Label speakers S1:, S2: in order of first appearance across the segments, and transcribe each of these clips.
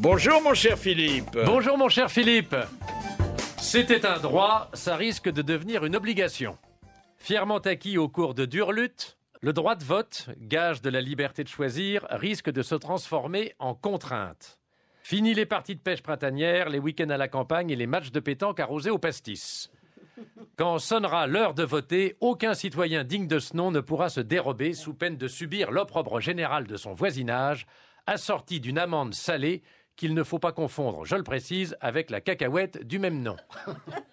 S1: Bonjour mon cher Philippe. Bonjour mon cher Philippe. C'était un droit, ça risque de devenir une obligation. Fièrement acquis au cours de dures luttes, le droit de vote, gage de la liberté de choisir, risque de se transformer en contrainte. Fini les parties de pêche printanières, les week-ends à la campagne et les matchs de pétanque arrosés au pastis. Quand sonnera l'heure de voter, aucun citoyen digne de ce nom ne pourra se dérober sous peine de subir l'opprobre général de son voisinage, assorti d'une amende salée qu'il ne faut pas confondre, je le précise, avec la cacahuète du même nom.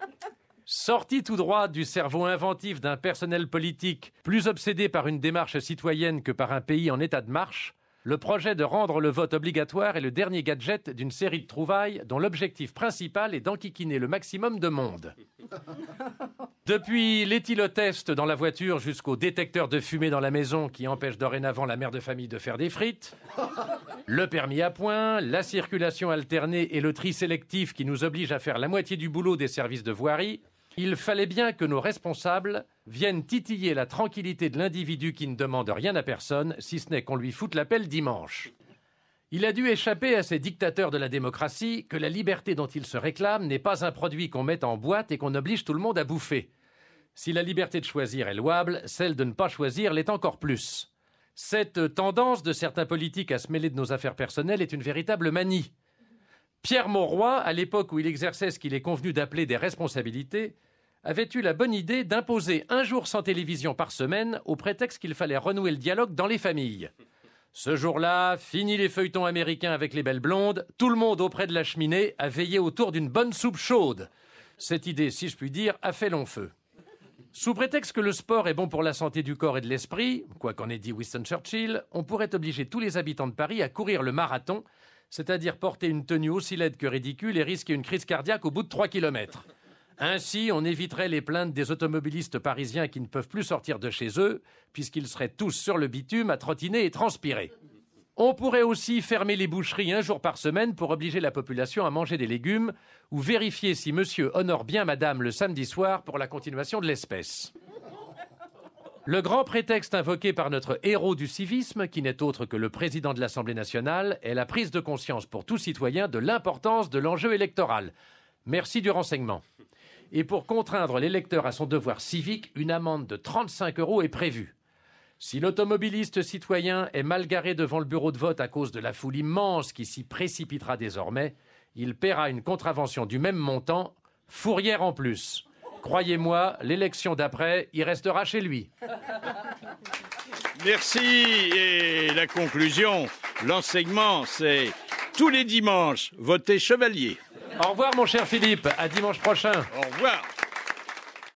S1: Sorti tout droit du cerveau inventif d'un personnel politique plus obsédé par une démarche citoyenne que par un pays en état de marche, le projet de rendre le vote obligatoire est le dernier gadget d'une série de trouvailles dont l'objectif principal est d'enquiquiner le maximum de monde. Depuis l'éthylotest dans la voiture jusqu'au détecteur de fumée dans la maison qui empêche dorénavant la mère de famille de faire des frites, le permis à point, la circulation alternée et le tri sélectif qui nous oblige à faire la moitié du boulot des services de voirie, il fallait bien que nos responsables viennent titiller la tranquillité de l'individu qui ne demande rien à personne, si ce n'est qu'on lui foute l'appel dimanche. Il a dû échapper à ces dictateurs de la démocratie que la liberté dont ils se réclament n'est pas un produit qu'on met en boîte et qu'on oblige tout le monde à bouffer. Si la liberté de choisir est louable, celle de ne pas choisir l'est encore plus. Cette tendance de certains politiques à se mêler de nos affaires personnelles est une véritable manie. Pierre Mauroy, à l'époque où il exerçait ce qu'il est convenu d'appeler des responsabilités, avait eu la bonne idée d'imposer un jour sans télévision par semaine au prétexte qu'il fallait renouer le dialogue dans les familles. Ce jour-là, fini les feuilletons américains avec les belles blondes, tout le monde auprès de la cheminée a veillé autour d'une bonne soupe chaude. Cette idée, si je puis dire, a fait long feu. Sous prétexte que le sport est bon pour la santé du corps et de l'esprit, quoi qu'en ait dit Winston Churchill, on pourrait obliger tous les habitants de Paris à courir le marathon, c'est-à-dire porter une tenue aussi laide que ridicule et risquer une crise cardiaque au bout de 3 km. Ainsi, on éviterait les plaintes des automobilistes parisiens qui ne peuvent plus sortir de chez eux, puisqu'ils seraient tous sur le bitume à trottiner et transpirer. On pourrait aussi fermer les boucheries un jour par semaine pour obliger la population à manger des légumes ou vérifier si monsieur honore bien madame le samedi soir pour la continuation de l'espèce. Le grand prétexte invoqué par notre héros du civisme, qui n'est autre que le président de l'Assemblée nationale, est la prise de conscience pour tout citoyen de l'importance de l'enjeu électoral. Merci du renseignement. Et pour contraindre l'électeur à son devoir civique, une amende de 35 euros est prévue. Si l'automobiliste citoyen est mal garé devant le bureau de vote à cause de la foule immense qui s'y précipitera désormais, il paiera une contravention du même montant, fourrière en plus. Croyez-moi, l'élection d'après, il restera chez lui. Merci. Et la conclusion, l'enseignement, c'est tous les dimanches, votez chevalier. Au revoir, mon cher Philippe. À dimanche prochain. Au revoir.